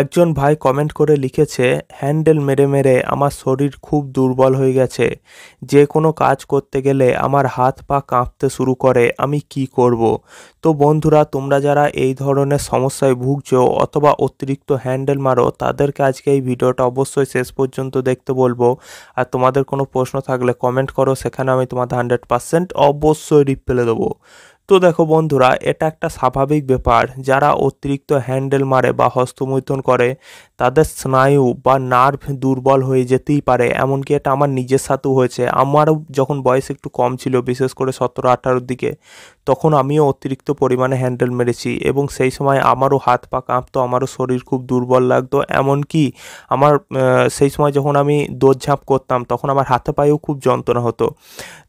একজন ভাই কমেন্ট করে লিখেছে হ্যান্ডেল মেরে মেরে আমার শরীর খুব দুর্বল হয়ে গেছে যে কোনো কাজ করতে গেলে আমার হাত পা কাঁপতে শুরু করে আমি কি করব। তো বন্ধুরা তোমরা যারা এই ধরনের সমস্যায় ভুগছো অথবা অতিরিক্ত হ্যান্ডেল মারো তাদেরকে আজকে এই ভিডিওটা অবশ্যই শেষ পর্যন্ত দেখতে বলবো আর তোমাদের কোনো প্রশ্ন থাকলে কমেন্ট করো সেখানে আমি তোমাদের হান্ড্রেড পারসেন্ট অবশ্যই রিপ্লাই দেবো তো দেখো বন্ধুরা এটা একটা স্বাভাবিক ব্যাপার যারা অতিরিক্ত হ্যান্ডেল মারে বা হস্তমৈথন করে তাদের স্নায়ু বা নার্ভ দুর্বল হয়ে যেতেই পারে এমনকি এটা আমার নিজের সাথেও হয়েছে আমারও যখন বয়স একটু কম ছিল বিশেষ করে সতেরো আঠারোর দিকে তখন আমিও অতিরিক্ত পরিমাণে হ্যান্ডেল মেরেছি এবং সেই সময় আমারও হাত পা কাঁপতো আমারও শরীর খুব দুর্বল লাগতো এমনকি আমার সেই সময় যখন আমি ঝাঁপ করতাম তখন আমার হাতে পায়েও খুব যন্ত্রণা হতো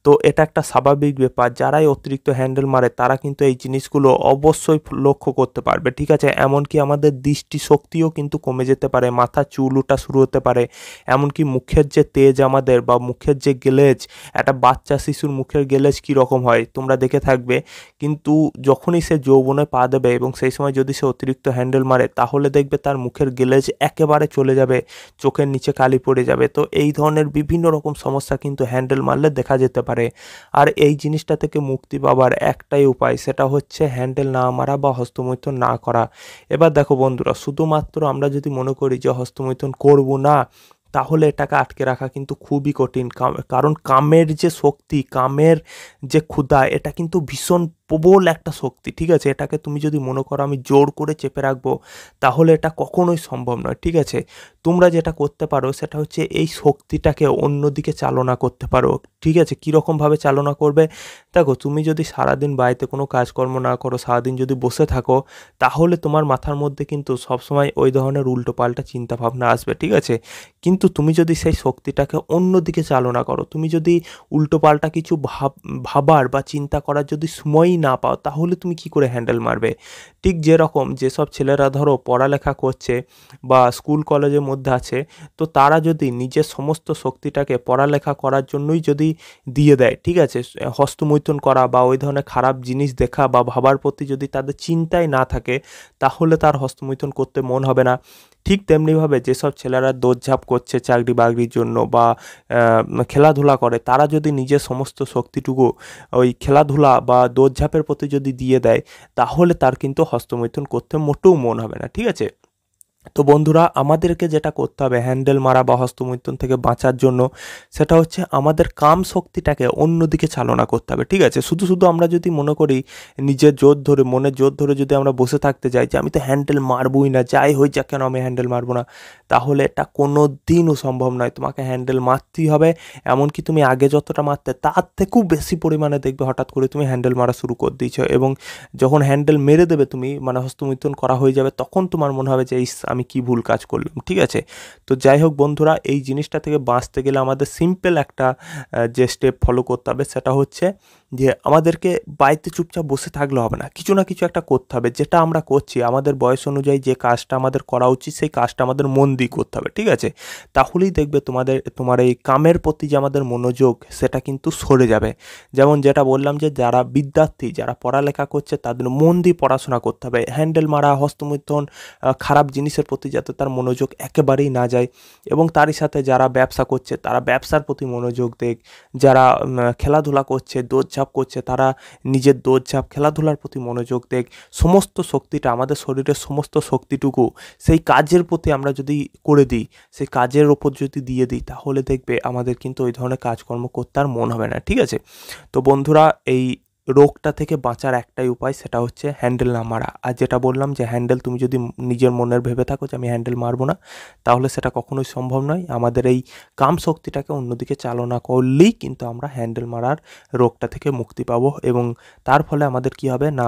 তো এটা একটা স্বাভাবিক ব্যাপার যারাই অতিরিক্ত হ্যান্ডেল মারে তারা কিন্তু এই জিনিসগুলো অবশ্যই লক্ষ্য করতে পারবে ঠিক আছে এমনকি আমাদের দৃষ্টিশক্তিও কিন্তু কমে যেতে যেতে পারে মাথা চুল উঠা শুরু হতে পারে এমনকি মুখের যে তেজ আমাদের বা মুখের যে গেলেজ একটা বাচ্চা শিশুর মুখের গেলেজ কি রকম হয় তোমরা দেখে থাকবে কিন্তু যখনই সে যৌবনে পা দেবে এবং সেই সময় যদি সে অতিরিক্ত হ্যান্ডেল মারে তাহলে দেখবে তার মুখের গেলেজ একেবারে চলে যাবে চোখের নিচে কালি পড়ে যাবে তো এই ধরনের বিভিন্ন রকম সমস্যা কিন্তু হ্যান্ডেল মারলে দেখা যেতে পারে আর এই জিনিসটা থেকে মুক্তি পাবার একটাই উপায় সেটা হচ্ছে হ্যান্ডেল না মারা বা হস্তমৈথুন না করা এবার দেখো বন্ধুরা শুধুমাত্র আমরা যদি মনে মনে করি যে হস্তমৈথুন করব না তাহলে এটাকে আটকে রাখা কিন্তু খুবই কঠিন কারণ কামের যে শক্তি কামের যে ক্ষুধা এটা কিন্তু ভীষণ প্রবল একটা শক্তি ঠিক আছে এটাকে তুমি যদি মনে করো আমি জোর করে চেপে রাখবো তাহলে এটা কখনোই সম্ভব নয় ঠিক আছে তোমরা যেটা করতে পারো সেটা হচ্ছে এই শক্তিটাকে অন্যদিকে চালনা করতে পারো ঠিক আছে কীরকমভাবে চালনা করবে দেখো তুমি যদি সারাদিন বাড়িতে কোনো কাজকর্ম না করো সারাদিন যদি বসে থাকো তাহলে তোমার মাথার মধ্যে কিন্তু সবসময় ওই ধরনের উল্টো পাল্টা চিন্তাভাবনা আসবে ঠিক আছে কিন্তু তুমি যদি সেই শক্তিটাকে অন্যদিকে চালনা করো তুমি যদি উল্টো পাল্টা কিছু ভাব ভাবার বা চিন্তা করার যদি সময় যদি না পাও তাহলে তুমি কি করে হ্যান্ডেল মারবে ঠিক যেরকম যেসব ছেলেরা ধরো পড়ালেখা করছে বা স্কুল কলেজের মধ্যে আছে তো তারা যদি নিজের সমস্ত শক্তিটাকে পড়ালেখা করার জন্যই যদি দিয়ে দেয় ঠিক আছে হস্তমৈথুন করা বা ওই ধরনের খারাপ জিনিস দেখা বা ভাবার প্রতি যদি তাদের চিন্তাই না থাকে তাহলে তার হস্তমৈথুন করতে মন হবে না ঠিক তেমনিভাবে যেসব ছেলেরা দোজঝাপ করছে চাকরি বাকরির জন্য বা খেলাধুলা করে তারা যদি নিজের সমস্ত শক্তিটুকু ওই খেলাধুলা বা দোজঝাপের প্রতি যদি দিয়ে দেয় তাহলে তার কিন্তু হস্তমৈথুন করতে মোটেও মন হবে না ঠিক আছে তো বন্ধুরা আমাদেরকে যেটা করতে হবে হ্যান্ডেল মারা বা হস্তমৈথুন থেকে বাঁচার জন্য সেটা হচ্ছে আমাদের কাম শক্তিটাকে অন্যদিকে চালনা করতে হবে ঠিক আছে শুধু শুধু আমরা যদি মনে করি নিজের জোর ধরে মনের জোর ধরে যদি আমরা বসে থাকতে যাই যে আমি তো হ্যান্ডেল মারবই না যাই হই যাক কেন আমি হ্যান্ডেল মারবো না তাহলে এটা কোনো দিনও সম্ভব নয় তোমাকে হ্যান্ডেল মারতেই হবে এমনকি তুমি আগে যতটা মারতে তার থেকেও বেশি পরিমাণে দেখবে হঠাৎ করে তুমি হ্যান্ডেল মারা শুরু করে দিয়েছ এবং যখন হ্যান্ডেল মেরে দেবে তুমি মানে হস্তমৈথুন করা হয়ে যাবে তখন তোমার মনে হবে যে আমি কি ভুল কাজ করলাম ঠিক আছে তো যাই হোক বন্ধুরা এই জিনিসটা থেকে বাঁচতে গেলে আমাদের সিম্পল একটা যে স্টেপ ফলো করতে হবে সেটা হচ্ছে যে আমাদেরকে বাড়িতে চুপচাপ বসে থাকলে হবে না কিছু না কিছু একটা করতে হবে যেটা আমরা করছি আমাদের বয়স অনুযায়ী যে কাজটা আমাদের করা উচিত সেই কাজটা আমাদের মন দিয়ে করতে হবে ঠিক আছে তাহলেই দেখবে তোমাদের তোমার এই কামের প্রতি যে আমাদের মনোযোগ সেটা কিন্তু সরে যাবে যেমন যেটা বললাম যে যারা বিদ্যার্থী যারা পড়ালেখা করছে তাদের মন দিয়ে পড়াশোনা করতে হবে হ্যান্ডেল মারা হস্তমৈথন খারাপ জিনিসের ব্যবসায়ের প্রতি যাতে তার মনোযোগ একেবারেই না যায় এবং তারই সাথে যারা ব্যবসা করছে তারা ব্যবসার প্রতি মনোযোগ দেখ যারা খেলাধুলা করছে দৌড়ঝাঁপ করছে তারা নিজের দৌড়ঝাঁপ খেলাধুলার প্রতি মনোযোগ দেখ সমস্ত শক্তিটা আমাদের শরীরের সমস্ত শক্তিটুকু সেই কাজের প্রতি আমরা যদি করে দিই সেই কাজের ওপর যদি দিয়ে দিই তাহলে দেখবে আমাদের কিন্তু ওই ধরনের কাজকর্ম করতে আর মন হবে না ঠিক আছে তো বন্ধুরা এই রোগটা থেকে বাঁচার একটাই উপায় সেটা হচ্ছে হ্যান্ডেল না মারা আর যেটা বললাম যে হ্যান্ডেল তুমি যদি নিজের মনের ভেবে থাকো যে আমি হ্যান্ডেল মারবো না তাহলে সেটা কখনোই সম্ভব নয় আমাদের এই কাম শক্তিটাকে অন্যদিকে চালনা করলেই কিন্তু আমরা হ্যান্ডেল মারার রোগটা থেকে মুক্তি পাবো এবং তার ফলে আমাদের কি হবে না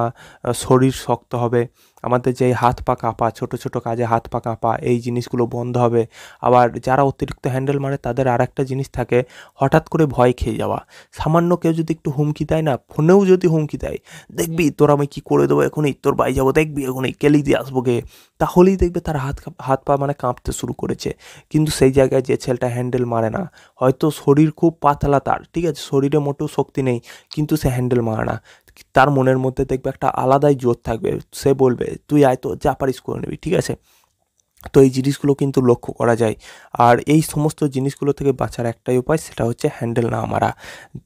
শরীর শক্ত হবে আমাদের যে হাত পা কাঁপা ছোটো ছোটো কাজে হাত পা কাঁপা এই জিনিসগুলো বন্ধ হবে আবার যারা অতিরিক্ত হ্যান্ডেল মারে তাদের আর একটা জিনিস থাকে হঠাৎ করে ভয় খেয়ে যাওয়া সামান্য কেউ যদি একটু হুমকি দেয় না ফোনেও যদি হুমকি দেয় দেখবি তোর আমি কী করে দেবো এখনই তোর বাই যাবো দেখবি এখনই কেলি দিয়ে আসবো গে তাহলেই দেখবে তার হাত হাত পা মানে কাঁপতে শুরু করেছে কিন্তু সেই জায়গায় যে ছেলেটা হ্যান্ডেল মারে না হয়তো শরীর খুব পাতলা তার ঠিক আছে শরীরে মোটেও শক্তি নেই কিন্তু সে হ্যান্ডেল মারে না তার মনের মধ্যে দেখবে একটা আলাদাই জোর থাকবে সে বলবে তুই আয় তো যা পারিস করে নিবি ঠিক আছে তো এই জিনিসগুলো কিন্তু লক্ষ্য করা যায় আর এই সমস্ত জিনিসগুলো থেকে বাঁচার একটাই উপায় সেটা হচ্ছে হ্যান্ডেল না মারা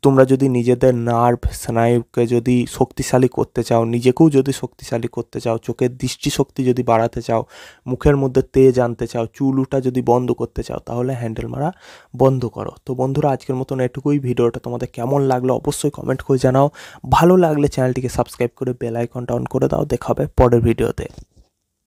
তোমরা যদি নিজেদের নার্ভ স্নায়ুকে যদি শক্তিশালী করতে চাও নিজেকেও যদি শক্তিশালী করতে চাও চোখের দৃষ্টিশক্তি যদি বাড়াতে চাও মুখের মধ্যে তেজ আনতে চাও চুলুটা যদি বন্ধ করতে চাও তাহলে হ্যান্ডেল মারা বন্ধ করো তো বন্ধুরা আজকের মতন এটুকুই ভিডিওটা তোমাদের কেমন লাগলো অবশ্যই কমেন্ট করে জানাও ভালো লাগলে চ্যানেলটিকে সাবস্ক্রাইব করে বেল আইকনটা অন করে দাও দেখাবে পরের ভিডিওতে